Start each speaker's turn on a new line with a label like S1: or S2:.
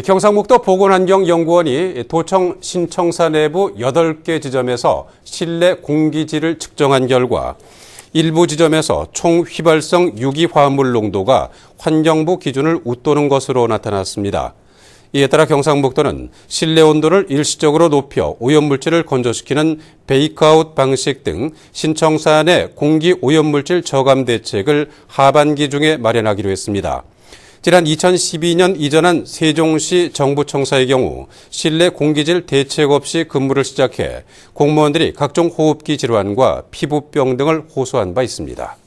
S1: 경상북도 보건환경연구원이 도청 신청사 내부 8개 지점에서 실내 공기질을 측정한 결과 일부 지점에서 총 휘발성 유기화합물 농도가 환경부 기준을 웃도는 것으로 나타났습니다. 이에 따라 경상북도는 실내 온도를 일시적으로 높여 오염물질을 건조시키는 베이크아웃 방식 등 신청사 안내 공기 오염물질 저감 대책을 하반기 중에 마련하기로 했습니다. 지난 2012년 이전한 세종시 정부청사의 경우 실내 공기질 대책 없이 근무를 시작해 공무원들이 각종 호흡기 질환과 피부병 등을 호소한 바 있습니다.